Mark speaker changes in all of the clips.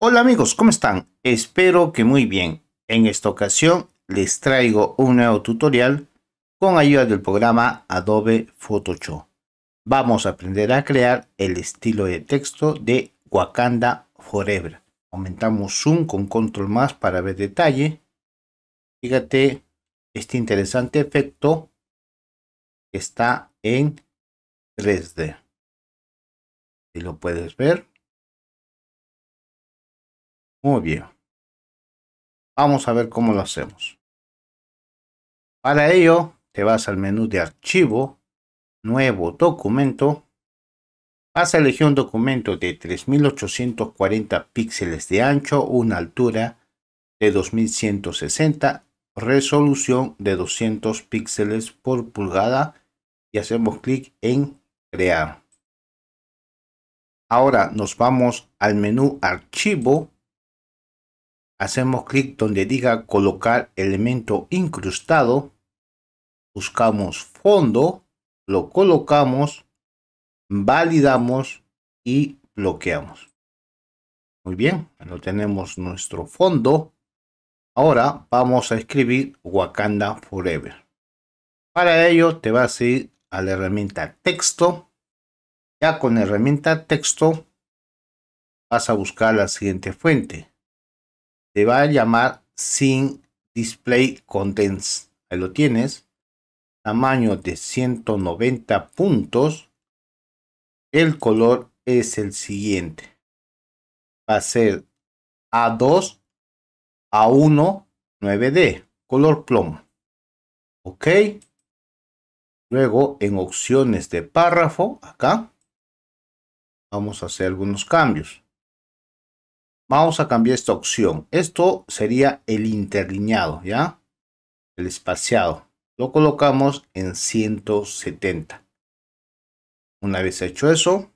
Speaker 1: Hola amigos, ¿cómo están? Espero que muy bien. En esta ocasión les traigo un nuevo tutorial con ayuda del programa Adobe Photoshop. Vamos a aprender a crear el estilo de texto de Wakanda Forever. Aumentamos zoom con control más para ver detalle. Fíjate este interesante efecto que está en
Speaker 2: 3D. Si lo puedes ver muy bien. Vamos a ver cómo lo hacemos.
Speaker 1: Para ello, te vas al menú de archivo, nuevo documento. Vas a elegir un documento de 3840 píxeles de ancho, una altura de 2160, resolución de 200 píxeles por pulgada y hacemos clic en crear. Ahora nos vamos al menú archivo hacemos clic donde diga colocar elemento incrustado, buscamos fondo, lo colocamos, validamos y bloqueamos. Muy bien, lo tenemos nuestro fondo. Ahora vamos a escribir Wakanda Forever. Para ello te vas a ir a la herramienta texto. Ya con la herramienta texto vas a buscar la siguiente fuente. Te va a llamar sin Display Contents. Ahí lo tienes. Tamaño de 190 puntos. El color es el siguiente. Va a ser A2, A1, 9D. Color plomo. Ok. Luego en opciones de párrafo, acá, vamos a hacer algunos cambios. Vamos a cambiar esta opción. Esto sería el interlineado, ¿ya? El espaciado. Lo colocamos en 170. Una vez hecho eso,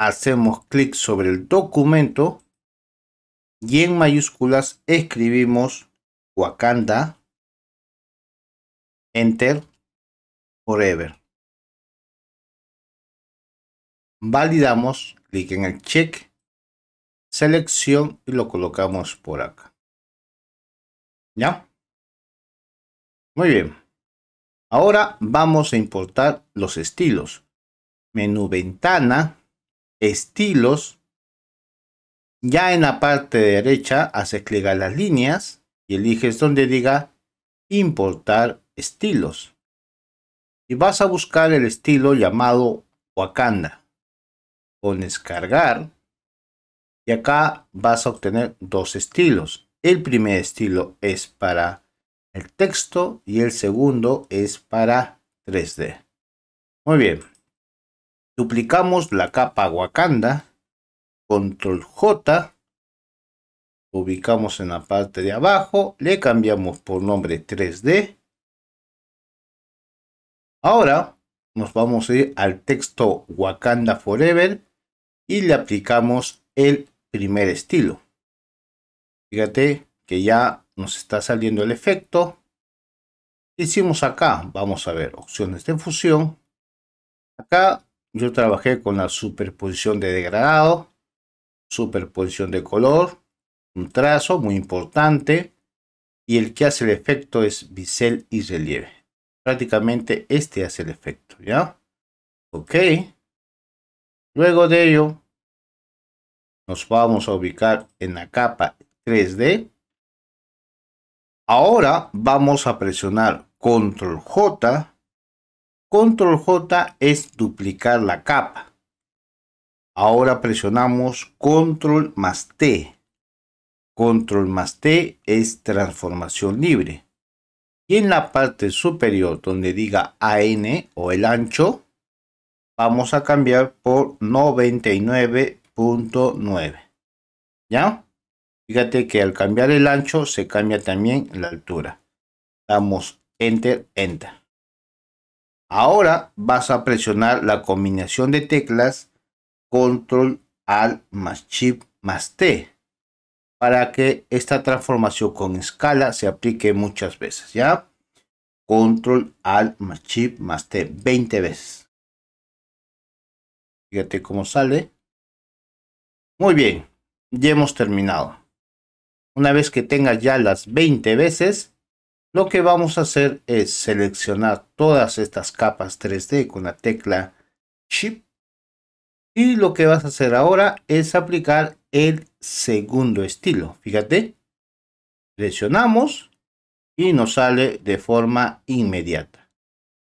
Speaker 1: hacemos clic sobre el documento y en mayúsculas escribimos Wakanda, Enter, Forever.
Speaker 2: Validamos, clic en el check selección y lo colocamos por acá.
Speaker 1: ¿Ya? Muy bien. Ahora vamos a importar los estilos. Menú ventana, estilos. Ya en la parte derecha haces clic a las líneas y eliges donde diga importar estilos. Y vas a buscar el estilo llamado Wakanda. Pones cargar y acá vas a obtener dos estilos. El primer estilo es para el texto y el segundo es para 3D. Muy bien. Duplicamos la capa Wakanda. Control J. ubicamos en la parte de abajo. Le cambiamos por nombre 3D. Ahora nos vamos a ir al texto Wakanda Forever y le aplicamos el primer estilo. Fíjate que ya nos está saliendo el efecto. hicimos acá? Vamos a ver opciones de fusión. Acá yo trabajé con la superposición de degradado, superposición de color, un trazo muy importante y el que hace el efecto es bisel y relieve. Prácticamente este hace el efecto, ¿ya? Ok. Luego de ello, nos vamos a ubicar en la capa 3D. Ahora vamos a presionar Control J. Control J es duplicar la capa. Ahora presionamos Control más T. Control más T es transformación libre. Y en la parte superior donde diga AN o el ancho, vamos a cambiar por 99 punto 9. ¿Ya? Fíjate que al cambiar el ancho se cambia también la altura. Damos Enter, Enter. Ahora vas a presionar la combinación de teclas Control Alt más chip más T para que esta transformación con escala se aplique muchas veces, ¿ya? Control Alt más Shift más T 20 veces. Fíjate cómo sale. Muy bien, ya hemos terminado. Una vez que tengas ya las 20 veces, lo que vamos a hacer es seleccionar todas estas capas 3D con la tecla Shift. Y lo que vas a hacer ahora es aplicar el segundo estilo. Fíjate, presionamos y nos sale de forma inmediata.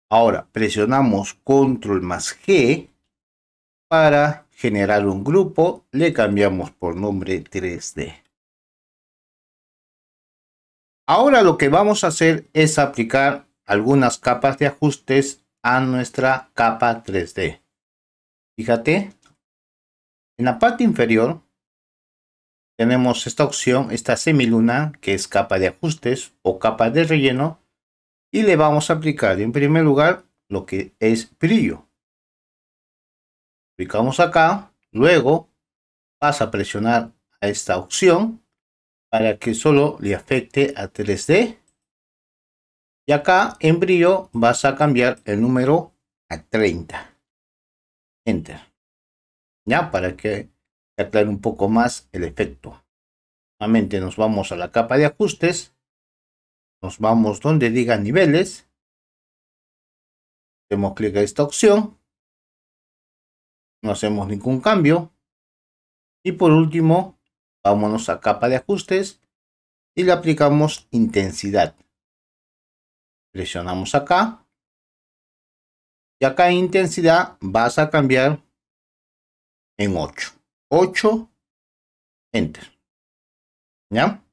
Speaker 1: Ahora presionamos control más G para generar un grupo le cambiamos por nombre 3D. Ahora lo que vamos a hacer es aplicar algunas capas de ajustes a nuestra capa 3D. Fíjate, en la parte inferior tenemos esta opción, esta semiluna, que es capa de ajustes o capa de relleno, y le vamos a aplicar en primer lugar lo que es brillo. Clicamos acá, luego vas a presionar a esta opción para que solo le afecte a 3D. Y acá en brillo vas a cambiar el número a 30. Enter. Ya, para que aclare un poco más el efecto. Nuevamente nos vamos a la capa de ajustes. Nos vamos donde diga niveles. Hacemos clic a esta opción no hacemos ningún cambio. Y por último, vámonos a capa de ajustes y le aplicamos
Speaker 2: intensidad. Presionamos acá. Y acá intensidad vas a cambiar en 8. 8, enter. ¿Ya?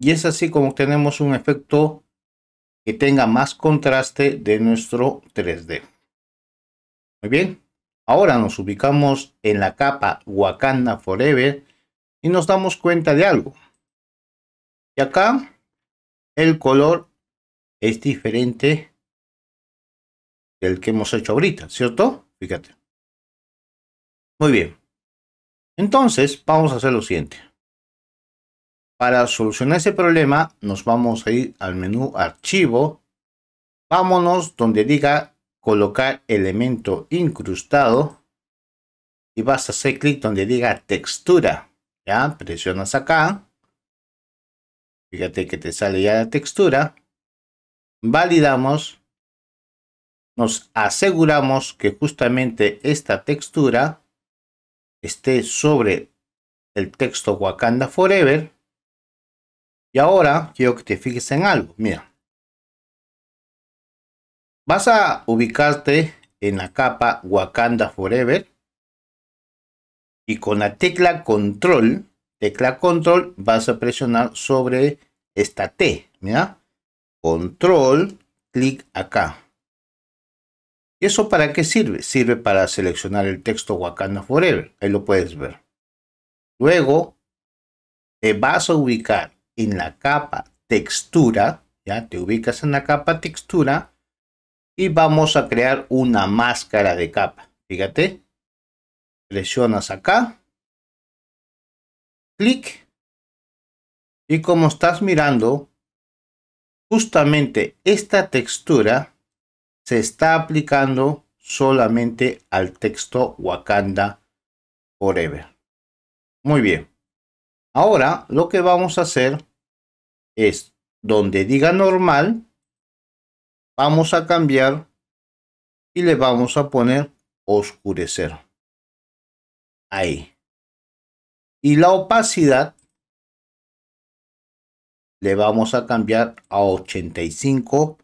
Speaker 1: Y es así como tenemos un efecto que tenga más contraste de nuestro 3D bien, ahora nos ubicamos en la capa Wakanda Forever y nos damos cuenta de algo. Y acá el color es diferente
Speaker 2: del que hemos hecho ahorita, ¿cierto? Fíjate.
Speaker 1: Muy bien. Entonces, vamos a hacer lo siguiente. Para solucionar ese problema, nos vamos a ir al menú Archivo. Vámonos donde diga colocar elemento incrustado y vas a hacer clic donde diga textura. Ya, presionas acá. Fíjate que te sale ya la textura. Validamos. Nos aseguramos que justamente esta textura esté sobre el texto Wakanda Forever. Y ahora quiero que te fijes en algo. Mira, Vas a ubicarte en la capa Wakanda Forever y con la tecla control, tecla control, vas a presionar sobre esta T, ¿ya? Control, clic acá. ¿Y eso para qué sirve? Sirve para seleccionar el texto Wakanda Forever, ahí lo puedes ver. Luego, te vas a ubicar en la capa textura, ya te ubicas en la capa textura y vamos a crear una máscara de capa. Fíjate,
Speaker 2: presionas acá, clic
Speaker 1: y como estás mirando, justamente esta textura se está aplicando solamente al texto Wakanda Forever. Muy bien. Ahora lo que vamos a hacer es donde diga normal, vamos a cambiar y le vamos a poner oscurecer.
Speaker 2: Ahí. Y la opacidad
Speaker 1: le vamos a cambiar a 85%.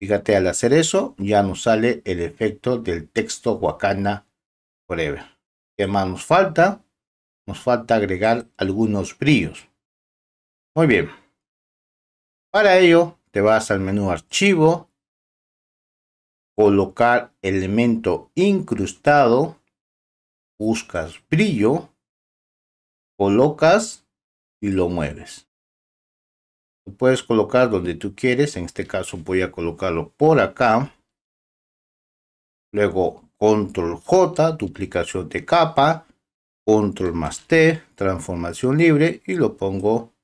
Speaker 1: Fíjate, al hacer eso ya nos sale el efecto del texto guacana Forever. ¿Qué más nos falta? Nos falta agregar algunos brillos. Muy bien. Para ello, te vas al menú Archivo, colocar elemento incrustado, buscas brillo, colocas y lo mueves. Lo puedes colocar donde tú quieres, en este caso voy a colocarlo por acá. Luego control J, duplicación de capa, control más T, transformación libre y lo pongo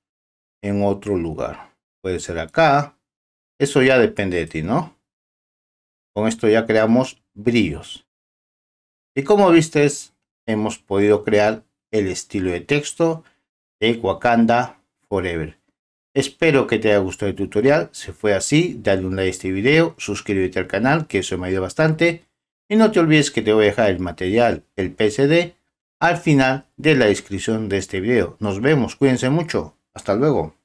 Speaker 1: en otro lugar puede ser acá. Eso ya depende de ti, ¿no? Con esto ya creamos brillos. Y como viste, hemos podido crear el estilo de texto de Wakanda Forever. Espero que te haya gustado el tutorial. Si fue así, dale un like a este video, suscríbete al canal, que eso me ayuda bastante. Y no te olvides que te voy a dejar el material, el PSD, al final de la descripción de este video. Nos vemos, cuídense mucho. Hasta luego.